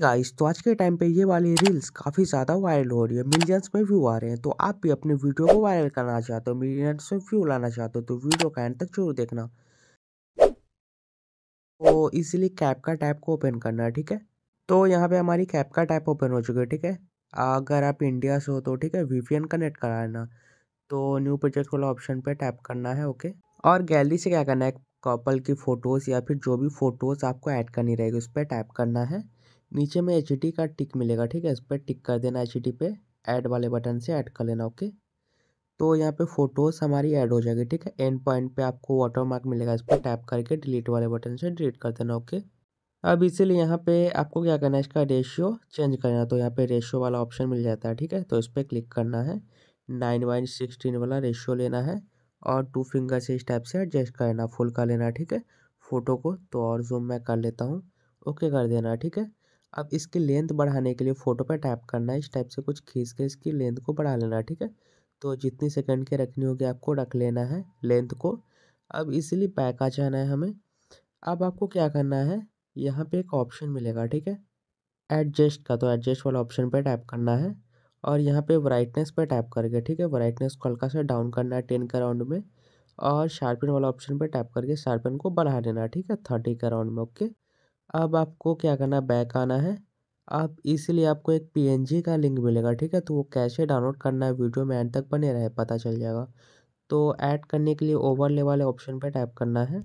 guys तो आज के टाइम पे ये वाली रील्स काफ़ी ज़्यादा वायरल हो रही है मिलियंस में व्यू आ रहे हैं तो आप भी अपने वीडियो को वायरल करना चाहते हो मिलियंस में व्यू लाना चाहते हो तो वीडियो का एंड तक जरूर देखना तो इसीलिए कैप का टैप को ओपन करना है ठीक है तो यहाँ पे हमारी कैप का टैप ओपन हो चुकी है ठीक है अगर आप इंडिया से हो तो ठीक है वीपीएन कनेक्ट कराना तो न्यू प्रोजेक्ट वाला ऑप्शन पे टैप करना है ओके और गैलरी से क्या करना है कपल की फ़ोटोज़ या फिर जो भी फ़ोटोज़ आपको ऐड करनी रहेगी उस पर टैप करना है नीचे में एच का टिक मिलेगा ठीक है इस पर टिक कर देना एच पे ऐड वाले बटन से ऐड कर लेना ओके तो यहाँ पे फ़ोटोज़ हमारी ऐड हो जाएगी ठीक है एंड पॉइंट पे आपको वाटर मार्क मिलेगा इस पर टैप करके डिलीट वाले बटन से डिलीट कर देना ओके अब इसीलिए यहाँ पे आपको क्या करना है इसका रेशियो चेंज करना तो यहाँ पे रेशियो वाला ऑप्शन मिल जाता है ठीक है तो इस पर क्लिक करना है नाइन वाइन सिक्सटीन वाला रेशियो लेना है और टू फिंगर से इस टाइप से एडजस्ट करना फुल का लेना ठीक है फ़ोटो को तो और जूम मैं कर लेता हूँ ओके कर देना ठीक है अब इसकी लेंथ बढ़ाने के लिए फ़ोटो पर टैप करना है इस टाइप से कुछ खींच के इसकी लेंथ को बढ़ा लेना है ठीक है तो जितनी सेकंड के रखनी होगी आपको रख लेना है लेंथ को अब इसीलिए पैक आ जाना है हमें अब आपको क्या करना है यहाँ पे एक ऑप्शन मिलेगा ठीक है एडजस्ट का तो एडजस्ट वाला ऑप्शन पे टैप करना है और यहाँ पे ब्राइटनेस पे टैप करके ठीक है ब्राइटनेस को हल्का सा डाउन करना है टेन के राउंड में और शार्पिन वाला ऑप्शन पर टैप करके शार्पिन को बढ़ा देना ठीक है थर्टी के राउंड में ओके अब आपको क्या करना है बैक आना है आप इसीलिए आपको एक पीएनजी का लिंक मिलेगा ठीक है तो वो कैसे डाउनलोड करना है वीडियो में एंड तक बने रहे पता चल जाएगा तो ऐड करने के लिए ओवरले वाले ऑप्शन पर टाइप करना है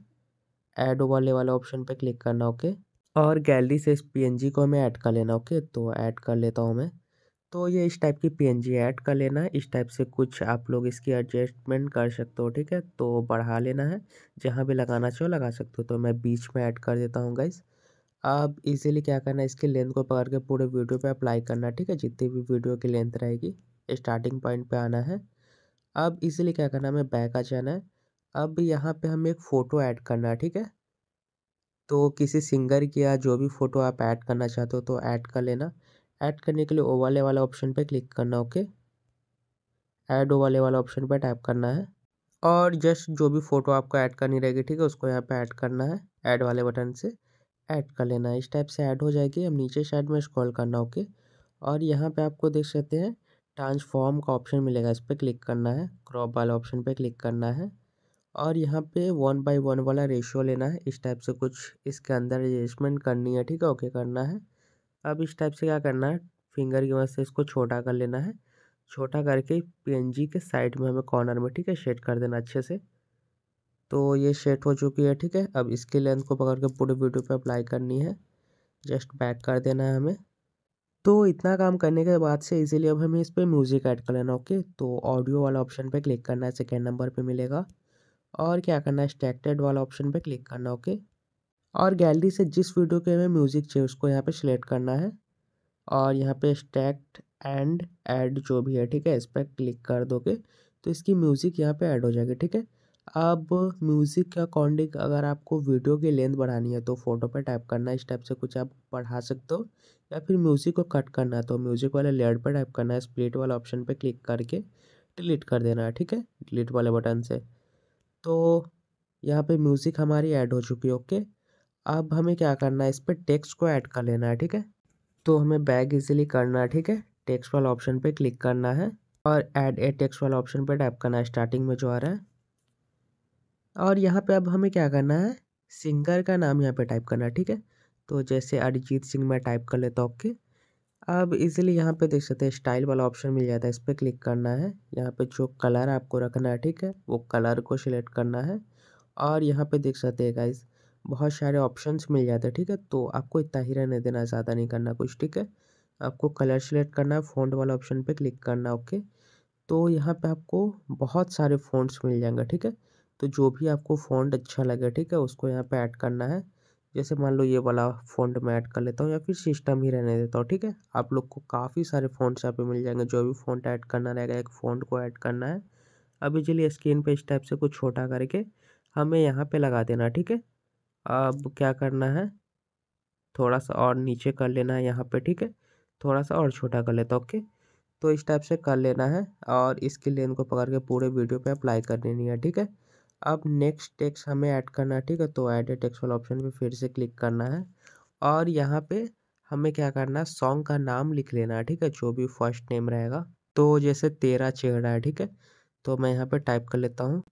ऐड ओवरले वाले ऑप्शन पर क्लिक करना ओके और गैलरी से इस पी को हमें ऐड कर लेना ओके तो ऐड कर लेता हूँ मैं तो ये इस टाइप की पीएनजी ऐड कर लेना है इस टाइप से कुछ आप लोग इसकी एडजस्टमेंट कर सकते हो ठीक है तो बढ़ा लेना है जहाँ भी लगाना चाहो लगा सकते हो तो मैं बीच में ऐड कर देता हूँ गाइज़ आप इजीली क्या करना है इसकी लेंथ को पकड़ के पूरे वीडियो पे अप्लाई करना ठीक है जितनी भी वीडियो की लेंथ रहेगी स्टार्टिंग पॉइंट पे आना है अब इजीली क्या करना है हमें बैक आ जाना है अब यहाँ पे हमें एक फ़ोटो ऐड करना है ठीक है तो किसी सिंगर की या जो भी फ़ोटो आप ऐड करना चाहते हो तो ऐड कर लेना ऐड करने के लिए ओ वाले वाला ऑप्शन पर क्लिक करना ओके ऐड ओ वाले वाला ऑप्शन पर टाइप करना है और जस्ट जो भी फ़ोटो आपको ऐड करनी रहेगी ठीक है उसको यहाँ पर ऐड करना है ऐड वाले बटन से ऐड कर लेना है इस टाइप से ऐड हो जाएगी अब नीचे साइड में स्क्रॉल करना ओके और यहाँ पे आपको देख सकते हैं ट्रांसफॉर्म का ऑप्शन मिलेगा इस पर क्लिक करना है क्रॉप वाला ऑप्शन पे क्लिक करना है और यहाँ पे वन बाय वन वाला रेशियो लेना है इस टाइप से कुछ इसके अंदर एडजस्टमेंट करनी है ठीक है ओके करना है अब इस टाइप से क्या करना है फिंगर की मदद से इसको छोटा कर लेना है छोटा करके जी के साइड में हमें कॉर्नर में ठीक है शेड कर देना अच्छे से तो ये सेट हो चुकी है ठीक है अब इसकी लेंथ को पकड़ के पूरे वीडियो पे अप्लाई करनी है जस्ट बैक कर देना है हमें तो इतना काम करने के बाद से इजीली अब हमें इस पर म्यूज़िक ऐड कर लेना ओके तो ऑडियो वाला ऑप्शन पे क्लिक करना है सेकेंड नंबर पे मिलेगा और क्या करना है स्टैक्टेड वाला ऑप्शन पे क्लिक करना ओके और गैलरी से जिस वीडियो के हमें म्यूज़िक चाहिए उसको यहाँ पे सिलेक्ट करना है और यहाँ पे स्टैक्ट एंड ऐड जो भी है ठीक है इस पर क्लिक कर दोगे तो इसकी म्यूज़िक यहाँ पर ऐड हो जाएगी ठीक है अब म्यूज़िक के अकॉर्डिंग अगर आपको वीडियो की लेंथ बढ़ानी है तो फ़ोटो पे टाइप करना है इस टाइप से कुछ आप बढ़ा सकते हो या फिर म्यूज़िक को कट करना है तो म्यूज़िक वाले लेयर पे टाइप करना है स्प्लिट वाले ऑप्शन पे क्लिक करके डिलीट कर देना है ठीक है डिलीट वाले बटन से तो यहाँ पर म्यूज़िक हमारी ऐड हो चुकी है ओके अब हमें क्या करना है इस पर टेक्स्ट को ऐड कर लेना है ठीक है तो हमें बैग इजीली करना है ठीक है टेक्स्ट वाला ऑप्शन पे क्लिक करना है और ऐड ए टेक्स्ट वाला ऑप्शन पे टाइप करना है स्टार्टिंग में जो आ रहा है और यहाँ पे अब हमें क्या करना है सिंगर का नाम यहाँ पे टाइप करना है ठीक है तो जैसे अरिजीत सिंह मैं टाइप कर लेता हूँ ओके अब इजीली यहाँ पे देख सकते हैं स्टाइल वाला ऑप्शन मिल जाता है इस पर क्लिक करना है यहाँ पे जो कलर आपको रखना है ठीक है वो कलर को सिलेक्ट करना है और यहाँ पे देख सकते हैं गाइज बहुत सारे ऑप्शंस मिल जाते हैं ठीक है तो आपको इतना ही रहने देना ज़्यादा नहीं करना कुछ ठीक है आपको कलर सिलेक्ट करना है फोन वाला ऑप्शन पर क्लिक करना ओके तो यहाँ पे आपको बहुत सारे फोन्स मिल जाएंगे ठीक है तो जो भी आपको फ़ॉन्ट अच्छा लगे ठीक है उसको यहाँ पे ऐड करना है जैसे मान लो ये वाला फ़ॉन्ट मैं ऐड कर लेता हूँ या फिर सिस्टम ही रहने देता हूँ ठीक है आप लोग को काफ़ी सारे फ़ॉन्ट्स यहाँ पे मिल जाएंगे जो भी फ़ॉन्ट ऐड करना रहेगा एक फ़ॉन्ट को ऐड करना है अभी चलिए स्क्रीन पे इस टाइप से कुछ छोटा करके हमें यहाँ पे लगा देना ठीक है अब क्या करना है थोड़ा सा और नीचे कर लेना है यहाँ पर ठीक है थोड़ा सा और छोटा कर लेता ओके तो इस टाइप से कर लेना है और इसकी लिए को पकड़ के पूरे वीडियो पे अप्लाई कर देनी है ठीक है अब नेक्स्ट टेक्स्ट हमें ऐड करना है ठीक है तो ऐड ए टेक्स वाला ऑप्शन पे फिर से क्लिक करना है और यहाँ पे हमें क्या करना है सॉन्ग का नाम लिख लेना है ठीक है जो भी फर्स्ट नेम रहेगा तो जैसे तेरा चेहरा है ठीक है तो मैं यहाँ पे टाइप कर लेता हूँ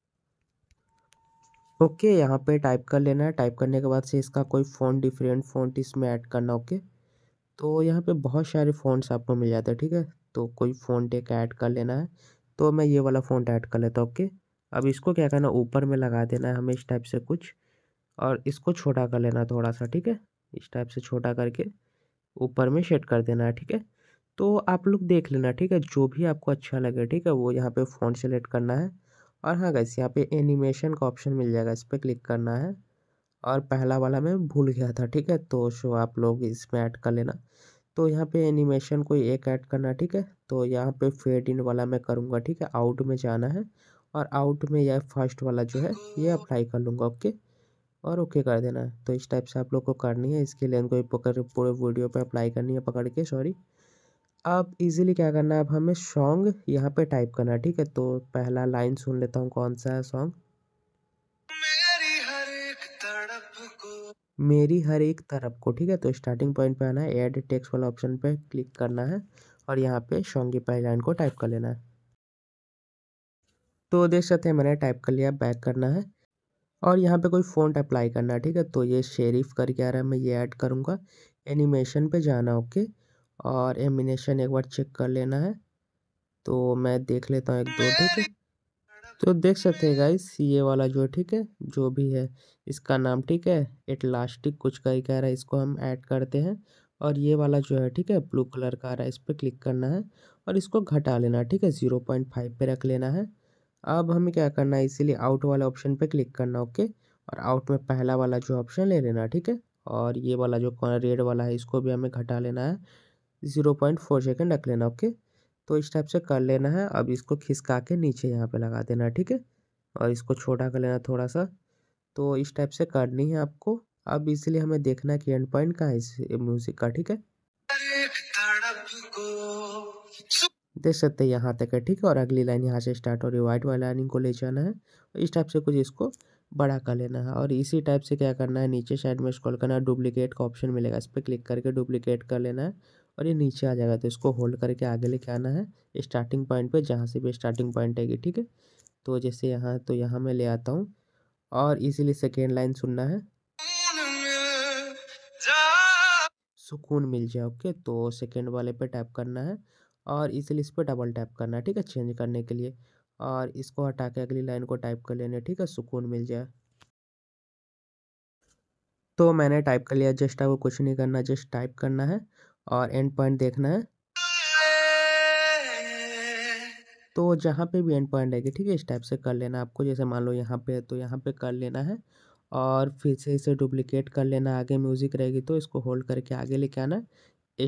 ओके यहाँ पे टाइप कर लेना है टाइप करने के बाद से इसका कोई फ़ोन डिफरेंट फ़ोन इसमें ऐड करना ओके तो यहाँ पे बहुत सारे फ़ोनस आपको मिल जाते हैं ठीक है तो कोई फ़ोन टेक ऐड कर लेना है तो मैं ये वाला फ़ोन ऐड कर लेता हूँ ओके अब इसको क्या करना ऊपर में लगा देना है हमें इस टाइप से कुछ और इसको छोटा कर लेना थोड़ा सा ठीक है इस टाइप से छोटा करके ऊपर में शेड कर देना है ठीक है तो आप लोग देख लेना ठीक है जो भी आपको अच्छा लगे ठीक है वो यहाँ पे फोन सेलेक्ट करना है और हाँ गैस यहाँ पे एनिमेशन का ऑप्शन मिल जाएगा इस पर क्लिक करना है और पहला वाला मैं भूल गया था ठीक है तो शो आप लोग इसमें ऐड कर लेना तो यहाँ पे एनिमेशन कोई एक ऐड करना ठीक है तो यहाँ पे फेड इन वाला मैं करूँगा ठीक है आउट में जाना है और आउट में या फर्स्ट वाला जो है ये अप्लाई कर लूँगा ओके और ओके कर देना है तो इस टाइप से आप लोग को करनी है इसके लिए इनको पकड़ पूरे वीडियो पे अप्लाई करनी है पकड़ के सॉरी अब इजीली क्या करना है अब हमें सॉन्ग यहाँ पे टाइप करना है ठीक है तो पहला लाइन सुन लेता हूँ कौन सा है सॉन्ग मेरी हर एक तरफ को ठीक है तो स्टार्टिंग पॉइंट पे आना है एड टेक्स्ट वाला ऑप्शन पे क्लिक करना है और यहाँ पे सॉन्ग की पहली लाइन को टाइप कर लेना है तो देख सकते हैं मैंने टाइप कर लिया बैक करना है और यहाँ पे कोई फ़ॉन्ट अप्लाई करना है ठीक है तो ये शेरिफ करके आ रहा है मैं ये ऐड करूँगा एनिमेशन पे जाना ओके और एमिनेशन एक बार चेक कर लेना है तो मैं देख लेता हूँ एक दो ठीक है तो देख सकते हैं गाइस ये वाला जो ठीक है जो भी है इसका नाम ठीक है एटलास्टिक कुछ का ही कह रहा है इसको हम ऐड करते हैं और ये वाला जो है ठीक है ब्लू कलर का आ रहा है इस पर क्लिक करना है और इसको घटा लेना ठीक है ज़ीरो पॉइंट फाइव पर रख लेना है अब हमें क्या करना है इसीलिए आउट वाले ऑप्शन पे क्लिक करना ओके और आउट में पहला वाला जो ऑप्शन ले लेना ठीक है और ये वाला जो रेड वाला है इसको भी हमें घटा लेना है ज़ीरो पॉइंट फोर सेकेंड रख लेना ओके तो इस टाइप से कर लेना है अब इसको खिसका के नीचे यहाँ पे लगा देना ठीक है और इसको छोटा कर लेना थोड़ा सा तो इस टाइप से करनी है आपको अब इसलिए हमें देखना है कि एंड पॉइंट कहाँ है इस म्यूज़िक का ठीक है देख सकते हैं यहाँ तक है ठीक है और अगली लाइन यहाँ से स्टार्ट हो रही है वाइट वाली लाइनिंग को ले जाना है इस टाइप से कुछ इसको बड़ा कर लेना है और इसी टाइप से क्या करना है नीचे साइड में स्क्रॉल करना है डुप्लीकेट का ऑप्शन मिलेगा इस पर क्लिक करके डुप्लीकेट कर लेना है और ये नीचे आ जाएगा तो इसको होल्ड करके आगे लेके आना है स्टार्टिंग पॉइंट पे जहाँ से भी स्टार्टिंग पॉइंट आएगी ठीक है तो जैसे यहाँ तो यहाँ मैं ले आता हूँ और इसीलिए सेकेंड लाइन सुनना है सुकून मिल जाए ओके तो सेकेंड वाले पे टाइप करना है और इसलिए इस पर डबल टैप करना है ठीक है चेंज करने के लिए और इसको हटा के अगली लाइन को टाइप कर लेना ठीक है सुकून मिल जाए तो मैंने टाइप कर लिया जस्ट आपको कुछ नहीं करना जस्ट टाइप करना है और एंड पॉइंट देखना है तो जहाँ पे भी एंड पॉइंट रहेगी ठीक है इस टाइप से कर लेना आपको जैसे मान लो यहाँ पे तो यहाँ पे कर लेना है और फिर से इसे डुप्लिकेट कर लेना आगे म्यूज़िक रहेगी तो इसको होल्ड करके आगे लेके आना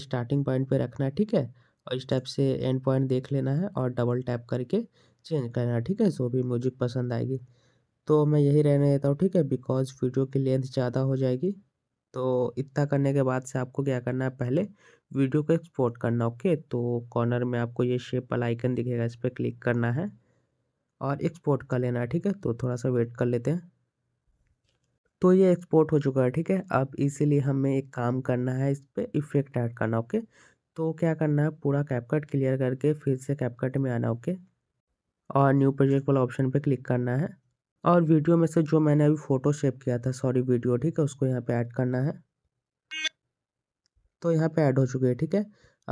स्टार्टिंग पॉइंट पे रखना ठीक है और इस टाइप से एंड पॉइंट देख लेना है और डबल टैप करके चेंज करना है ठीक है जो भी म्यूजिक पसंद आएगी तो मैं यही रहने देता हूँ ठीक है बिकॉज वीडियो की लेंथ ज़्यादा हो जाएगी तो इतना करने के बाद से आपको क्या करना है पहले वीडियो को एक्सपोर्ट करना ओके तो कॉर्नर में आपको ये शेप वाला आइकन दिखेगा इस पर क्लिक करना है और एक्सपोर्ट कर लेना है ठीक है तो थोड़ा सा वेट कर लेते हैं तो ये एक्सपोर्ट हो चुका है ठीक है अब इसीलिए हमें एक काम करना है इस पर इफेक्ट ऐड करना ओके तो क्या करना है पूरा कैपकट क्लियर करके फिर से कैपकट में आना ओके और न्यू प्रोजेक्ट वाला ऑप्शन पे क्लिक करना है और वीडियो में से जो मैंने अभी फ़ोटो शेप किया था सॉरी वीडियो ठीक है उसको यहाँ पे ऐड करना है तो यहाँ पे ऐड हो चुके हैं ठीक है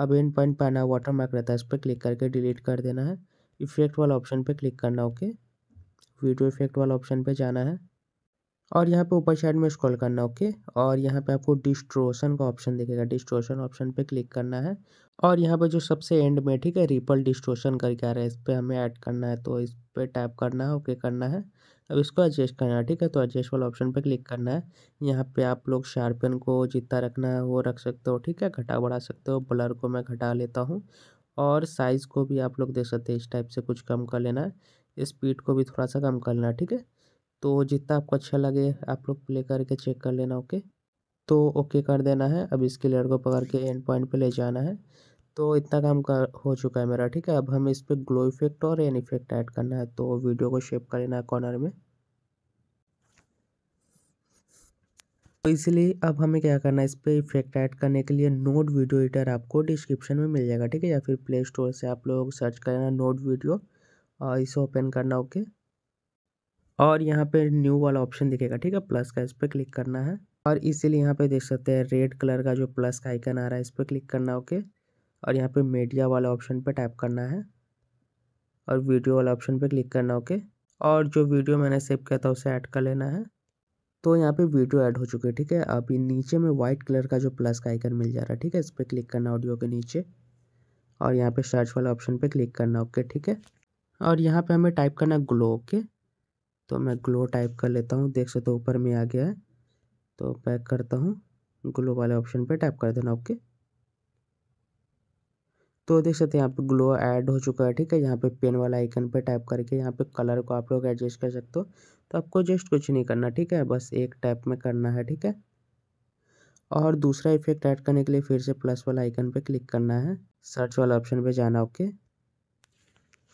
अब इन पॉइंट पर आना वाटर मार्क रहता है इस पर क्लिक करके डिलीट कर देना है इफेक्ट वाला ऑप्शन पर क्लिक करना ओके वीडियो इफेक्ट वाला ऑप्शन पर जाना है और यहाँ पे ऊपर साइड में स्क्रॉल करना ओके और यहाँ पे आपको डिस्ट्रोशन का ऑप्शन दिखेगा डिस्ट्रोशन ऑप्शन पे क्लिक करना है और यहाँ पे जो सबसे एंड में ठीक है रिपल डिस्ट्रोशन करके आ रहा है इस पर हमें ऐड करना है तो इस पर टैप करना है ओके करना है अब इसको एडजस्ट करना है ठीक है तो एडजस्ट वाला ऑप्शन पर क्लिक करना है यहाँ पर आप लोग शार्पन को जितना रखना है वो रख सकते हो ठीक है घटा बढ़ा सकते हो ब्लर को मैं घटा लेता हूँ और साइज़ को भी आप लोग देख सकते हैं इस टाइप से कुछ कम कर लेना है स्पीड को भी थोड़ा सा कम कर है ठीक है तो जितना आपको अच्छा लगे आप लोग प्ले करके चेक कर लेना ओके तो ओके कर देना है अब इसके लेयर को पकड़ के एंड पॉइंट पे ले जाना है तो इतना काम कर हो चुका है मेरा ठीक है अब हमें इस पर ग्लो इफेक्ट और एन इफेक्ट ऐड करना है तो वीडियो को शेप कर लेना है कॉर्नर में तो इसलिए अब हमें क्या करना है इस पर इफेक्ट ऐड करने के लिए नोट वीडियो एडिटर आपको डिस्क्रिप्शन में मिल जाएगा ठीक है या फिर प्ले स्टोर से आप लोग सर्च करना नोट वीडियो और इसे ओपन करना ओके और यहाँ पे न्यू वाला ऑप्शन दिखेगा ठीक है प्लस का इस पर क्लिक करना है और इसीलिए यहाँ पे देख सकते हैं रेड कलर का जो प्लस का आइकन आ रहा है इस पर क्लिक करना ओके और यहाँ पे मीडिया वाला ऑप्शन पे टाइप करना है और वीडियो वाला ऑप्शन पे क्लिक करना ओके और जो वीडियो मैंने सेव किया था उसे ऐड कर लेना है तो यहाँ पे वीडियो ऐड हो चुकी है ठीक है अभी नीचे में वाइट कलर का जो प्लस का आइकन मिल जा रहा है ठीक है इस पर क्लिक करना ऑडियो के नीचे और यहाँ पर सर्च वाला ऑप्शन पर क्लिक करना ओके ठीक है और यहाँ पर हमें टाइप करना ग्लो ओके तो मैं ग्लो टाइप कर लेता हूँ देख सकते हो ऊपर में आ गया है तो पैक करता हूँ ग्लो वाले ऑप्शन पे टैप कर देना ओके तो देख सकते हैं यहाँ पे ग्लो ऐड हो चुका है ठीक है यहाँ पे पेन वाला आइकन पे टैप करके यहाँ पे कलर को आप लोग एडजस्ट कर सकते हो तो आपको जस्ट कुछ नहीं करना ठीक है बस एक टैप में करना है ठीक है और दूसरा इफेक्ट ऐड करने के लिए फिर से प्लस वाला आइकन पे क्लिक करना है सर्च वाला ऑप्शन पर जाना ओके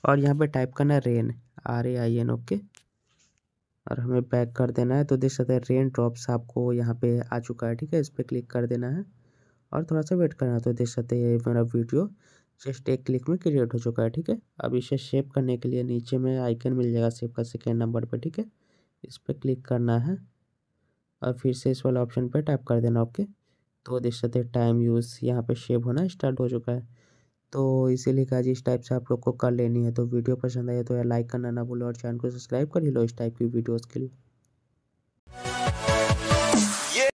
और यहाँ पर टाइप करना है rain R A I N okay और हमें बैक कर देना है तो देख सकते हैं रेन ड्रॉप्स आपको यहाँ पे आ चुका है ठीक है इस पर क्लिक कर देना है और थोड़ा सा वेट करना है तो देख सकते हैं मेरा वीडियो जस्ट एक क्लिक में क्रिएट हो चुका है ठीक है अब इसे शेप करने के लिए नीचे में आइकन मिल जाएगा सेप का सेकेंड नंबर पर ठीक है इस पर क्लिक करना है और फिर से इस वाले ऑप्शन पर टाइप कर देना ओके तो देख सकते हैं टाइम यूज़ यहाँ पर शेप होना स्टार्ट हो चुका है तो इसीलिए कहा इस टाइप से आप लोग को कर लेनी है तो वीडियो पसंद आए तो लाइक करना ना भूलो और चैनल को सब्सक्राइब कर लो इस टाइप की वीडियोज़ के लिए